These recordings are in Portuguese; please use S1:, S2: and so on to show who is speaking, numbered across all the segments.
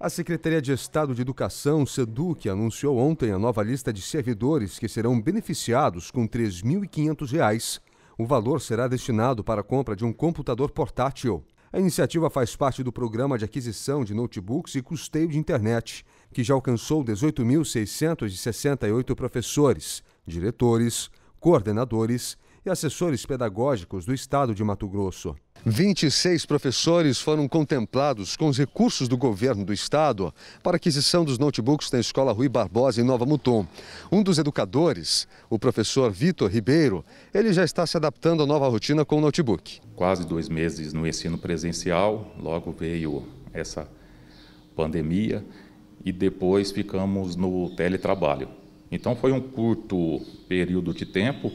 S1: A Secretaria de Estado de Educação, SEDUC, anunciou ontem a nova lista de servidores que serão beneficiados com R$ 3.500. O valor será destinado para a compra de um computador portátil. A iniciativa faz parte do programa de aquisição de notebooks e custeio de internet, que já alcançou 18.668 professores, diretores, coordenadores e assessores pedagógicos do Estado de Mato Grosso. 26 professores foram contemplados com os recursos do governo do estado para aquisição dos notebooks da Escola Rui Barbosa em Nova Mutum. Um dos educadores, o professor Vitor Ribeiro, ele já está se adaptando à nova rotina com o notebook.
S2: Quase dois meses no ensino presencial, logo veio essa pandemia e depois ficamos no teletrabalho. Então foi um curto período de tempo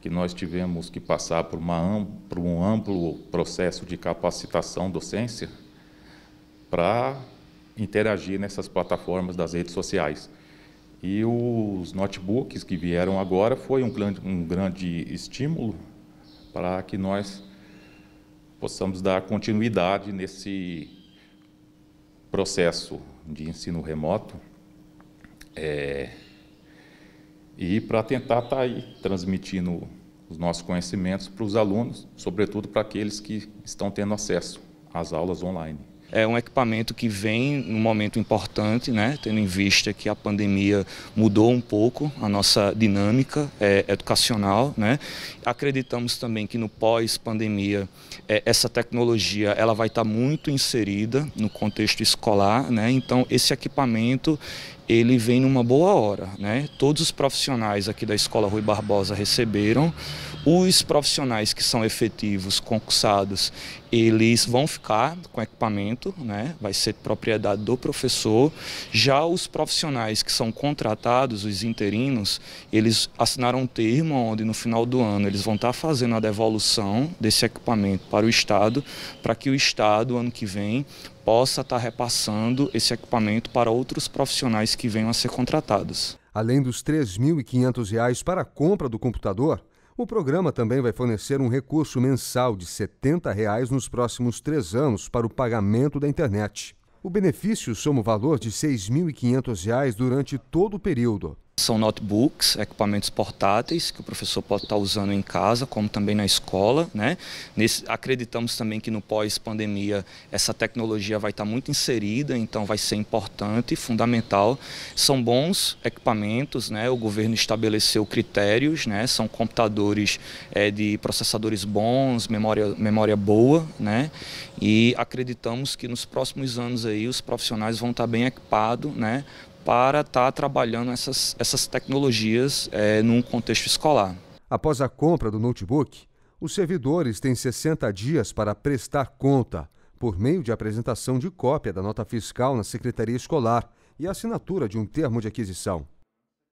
S2: que nós tivemos que passar por, uma, por um amplo processo de capacitação docência para interagir nessas plataformas das redes sociais. E os notebooks que vieram agora foi um, um grande estímulo para que nós possamos dar continuidade nesse processo de ensino remoto. É, e para tentar estar tá aí transmitindo os nossos conhecimentos para os alunos, sobretudo
S3: para aqueles que estão tendo acesso às aulas online. É um equipamento que vem num momento importante, né? tendo em vista que a pandemia mudou um pouco a nossa dinâmica é, educacional. Né? Acreditamos também que no pós-pandemia é, essa tecnologia ela vai estar tá muito inserida no contexto escolar. Né? Então, esse equipamento ele vem numa boa hora. Né? Todos os profissionais aqui da Escola Rui Barbosa receberam. Os profissionais que são efetivos, concursados, eles vão ficar com equipamento, né? vai ser propriedade do professor. Já os profissionais que são contratados, os interinos, eles assinaram um termo onde no final do ano eles vão estar fazendo a devolução desse equipamento para o Estado, para que o Estado, ano que vem, possa estar tá repassando esse equipamento para outros profissionais que venham a ser contratados.
S1: Além dos R$ 3.500 para a compra do computador, o programa também vai fornecer um recurso mensal de R$ reais nos próximos três anos para o pagamento da internet. O benefício soma o valor de R$ 6.500 durante todo o período.
S3: São notebooks, equipamentos portáteis que o professor pode estar tá usando em casa, como também na escola. Né? Nesse, acreditamos também que no pós-pandemia essa tecnologia vai estar tá muito inserida, então vai ser importante e fundamental. São bons equipamentos, né? o governo estabeleceu critérios, né? são computadores é, de processadores bons, memória, memória boa, né? e acreditamos que nos próximos anos aí os profissionais vão estar tá bem equipados né, para estar tá trabalhando essas, essas tecnologias
S1: é, num contexto escolar. Após a compra do notebook, os servidores têm 60 dias para prestar conta, por meio de apresentação de cópia da nota fiscal na Secretaria Escolar e assinatura de um termo de aquisição.